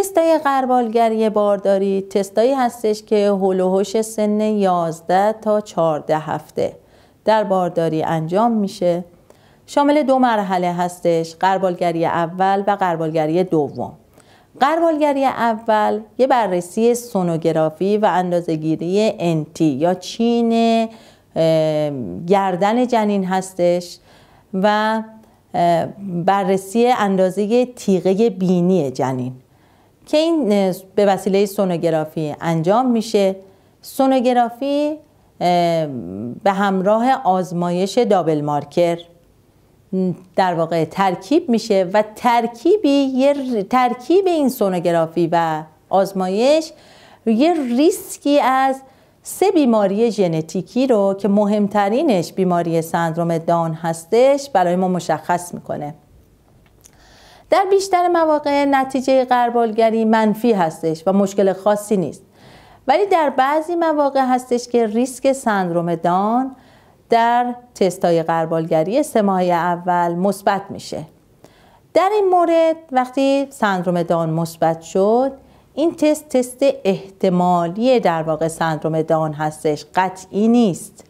تستای قربالگری بارداری تستایی هستش که هلوهوش سن 11 تا 14 هفته در بارداری انجام میشه شامل دو مرحله هستش قربالگری اول و قربالگری دوم قربالگری اول یه بررسی سونوگرافی و اندازگیری انتی یا چین گردن جنین هستش و بررسی اندازه تیغه بینی جنین که این به وسیله سونوگرافی انجام میشه سونوگرافی به همراه آزمایش دابل مارکر در واقع ترکیب میشه و ترکیبی یه ترکیب این سونوگرافی و آزمایش یه ریسکی از سه بیماری ژنتیکی رو که مهمترینش بیماری سندروم دان هستش برای ما مشخص میکنه در بیشتر مواقع نتیجه قربالگری منفی هستش و مشکل خاصی نیست ولی در بعضی مواقع هستش که ریسک سندروم دان در تستای قربالگری سه اول مثبت میشه در این مورد وقتی سندروم دان مثبت شد این تست تست احتمالی در واقع سندروم دان هستش قطعی نیست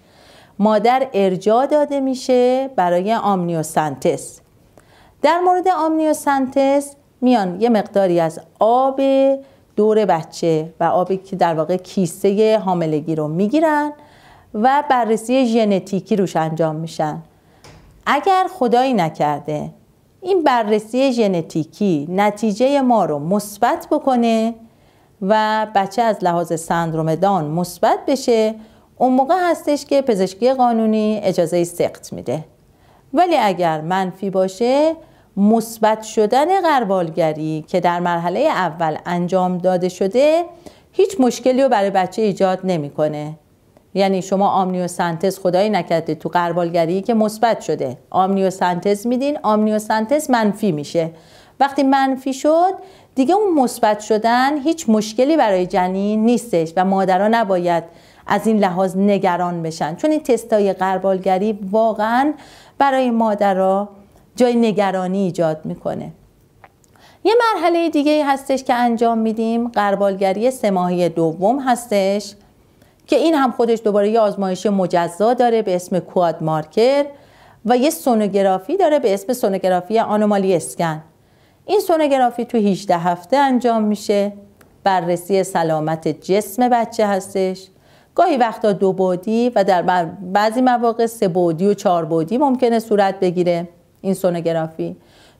مادر ارجاع داده میشه برای آمنیوسنتز در مورد آمنیوسنتز میان یه مقداری از آب دور بچه و آبی که در واقع کیسه حاملگی رو میگیرن و بررسی ژنتیکی روش انجام میشن اگر خدایی نکرده این بررسی ژنتیکی نتیجه ما رو مثبت بکنه و بچه از لحاظ سندروم دان مثبت بشه اون موقع هستش که پزشکی قانونی اجازه سقط میده ولی اگر منفی باشه مثبت شدن قربالگری که در مرحله اول انجام داده شده هیچ مشکلی رو برای بچه ایجاد نمیکنه یعنی شما آمنیو سنتز خدایی نکرده تو قربالگری که مثبت شده آمنیو سنتز میدین آمنیو سنتز منفی میشه وقتی منفی شد دیگه اون مثبت شدن هیچ مشکلی برای جنین نیستش و مادرها نباید از این لحاظ نگران بشن چون این تستای قربالگری واقعا برای مادرها جای نگرانی ایجاد میکنه یه مرحله دیگه هستش که انجام میدیم قربالگری سماهی دوم هستش که این هم خودش دوباره یه آزمایش مجزا داره به اسم کواد مارکر و یه سونوگرافی داره به اسم سونوگرافی آنومالی اسکن این سونوگرافی تو 18 هفته انجام میشه بررسی سلامت جسم بچه هستش گاهی وقتا دو بودی و در بعضی مواقع سه بودی و چهار بودی ممکنه صورت بگیره این سونوگرافی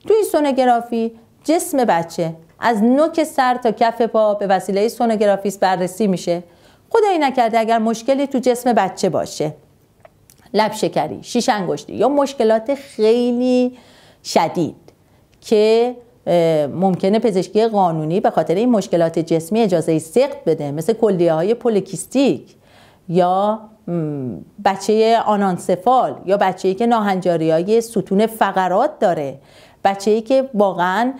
تو این سونوگرافی جسم بچه از نوک سر تا کف پا به وسیله سونوگرافیست بررسی میشه خدایی نکرده اگر مشکلی تو جسم بچه باشه لب شکری، شیش انگشتی یا مشکلات خیلی شدید که ممکنه پزشکی قانونی به خاطر این مشکلات جسمی اجازه سقط بده مثل کلیه های پولیکیستیک یا بچه آنانسفال یا بچه که ناهنجاری های ستون فقرات داره بچه که واقعا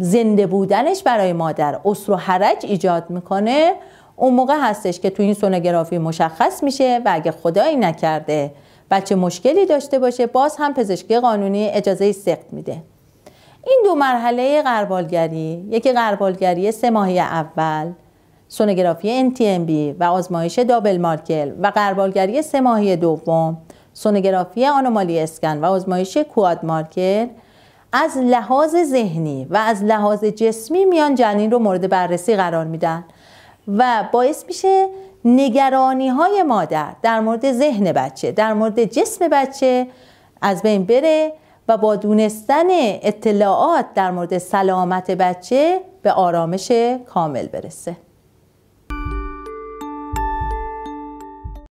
زنده بودنش برای مادر اسر و حرج ایجاد میکنه اون موقع هستش که تو این سونوگرافی مشخص میشه و اگه خدایی نکرده بچه مشکلی داشته باشه باز هم پزشکی قانونی اجازه سقط میده این دو مرحله قربالگری یکی قربالگری سه ماهی اول سونوگرافی NTMB و آزمایش دابل مارکل و قربالگری سه ماهی دوم سونوگرافی آنومالی اسکن و آزمایش کواد مارکل از لحاظ ذهنی و از لحاظ جسمی میان جنین رو مورد بررسی قرار میدن و باعث میشه نگرانی های مادر در مورد ذهن بچه در مورد جسم بچه از بین بره و با دونستن اطلاعات در مورد سلامت بچه به آرامش کامل برسه